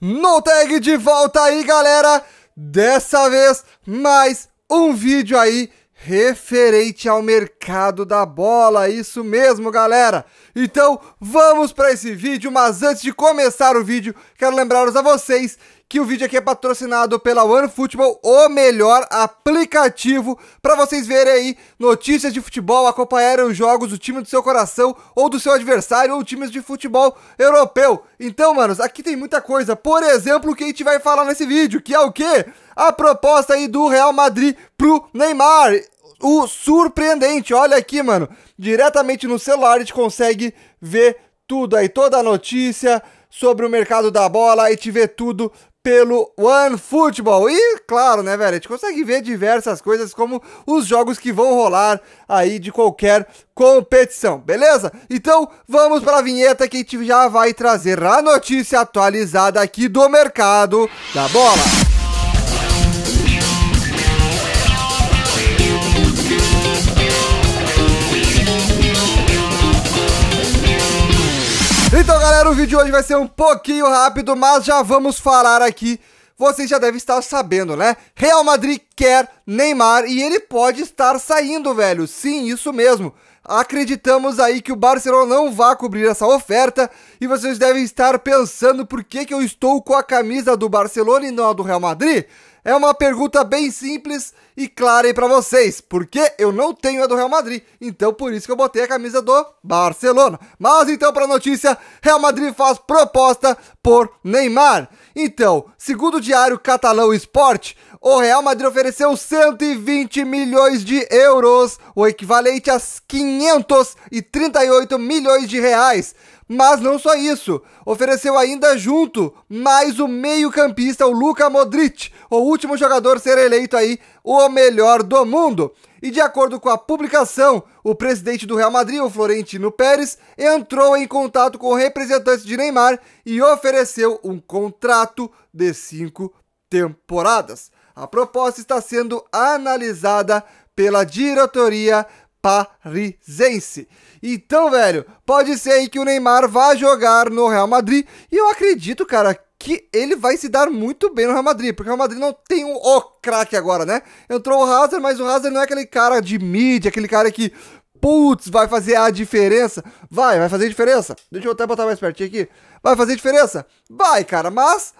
No tag de volta aí, galera! Dessa vez, mais um vídeo aí referente ao mercado da bola, isso mesmo, galera. Então, vamos para esse vídeo, mas antes de começar o vídeo, quero lembrar a vocês que o vídeo aqui é patrocinado pela OneFootball, o melhor aplicativo para vocês verem aí notícias de futebol, acompanharem os jogos do time do seu coração ou do seu adversário ou times de futebol europeu. Então, manos, aqui tem muita coisa. Por exemplo, o que a gente vai falar nesse vídeo, que é o quê? A proposta aí do Real Madrid pro Neymar o surpreendente. Olha aqui, mano. Diretamente no celular a gente consegue ver tudo aí, toda a notícia sobre o mercado da bola e te ver tudo pelo One Football. E claro, né, velho, a gente consegue ver diversas coisas como os jogos que vão rolar aí de qualquer competição, beleza? Então, vamos para a vinheta que a gente já vai trazer a notícia atualizada aqui do mercado da bola. Então, galera, o vídeo de hoje vai ser um pouquinho rápido, mas já vamos falar aqui vocês já devem estar sabendo, né? Real Madrid quer Neymar e ele pode estar saindo, velho. Sim, isso mesmo. Acreditamos aí que o Barcelona não vai cobrir essa oferta e vocês devem estar pensando por que, que eu estou com a camisa do Barcelona e não a do Real Madrid. É uma pergunta bem simples e clara aí para vocês, porque eu não tenho a do Real Madrid, então por isso que eu botei a camisa do Barcelona. Mas então para a notícia, Real Madrid faz proposta por Neymar. Então, segundo o diário catalão Esporte, o Real Madrid ofereceu 120 milhões de euros, o equivalente a 538 milhões de reais. Mas não só isso, ofereceu ainda junto mais o meio-campista, o Luka Modric, o último jogador a ser eleito aí o melhor do mundo. E de acordo com a publicação, o presidente do Real Madrid, o Florentino Pérez, entrou em contato com representantes de Neymar e ofereceu um contrato de cinco temporadas. A proposta está sendo analisada pela diretoria parisense. Então, velho, pode ser que o Neymar vá jogar no Real Madrid e eu acredito, cara, que ele vai se dar muito bem no Real Madrid, porque o Real Madrid não tem um o craque agora, né? Entrou o Hazard, mas o Hazard não é aquele cara de mídia, aquele cara que, putz, vai fazer a diferença. Vai, vai fazer diferença? Deixa eu até botar mais pertinho aqui. Vai fazer diferença? Vai, cara, mas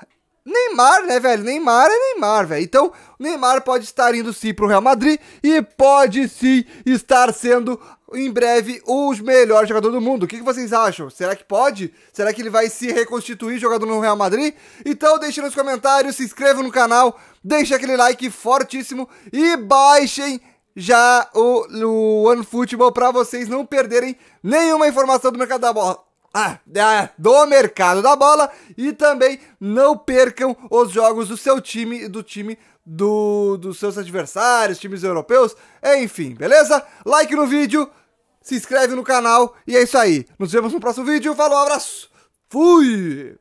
Neymar, né, velho? Neymar é Neymar, velho. Então, Neymar pode estar indo sim pro Real Madrid e pode sim estar sendo em breve o melhor jogador do mundo. O que, que vocês acham? Será que pode? Será que ele vai se reconstituir jogador no Real Madrid? Então, deixe nos comentários, se inscreva no canal, deixe aquele like fortíssimo e baixem já o, o OneFootball para vocês não perderem nenhuma informação do mercado da bola. Ah, é, do mercado da bola e também não percam os jogos do seu time e do time do, dos seus adversários, times europeus, enfim, beleza? Like no vídeo, se inscreve no canal e é isso aí. Nos vemos no próximo vídeo, falou, abraço, fui!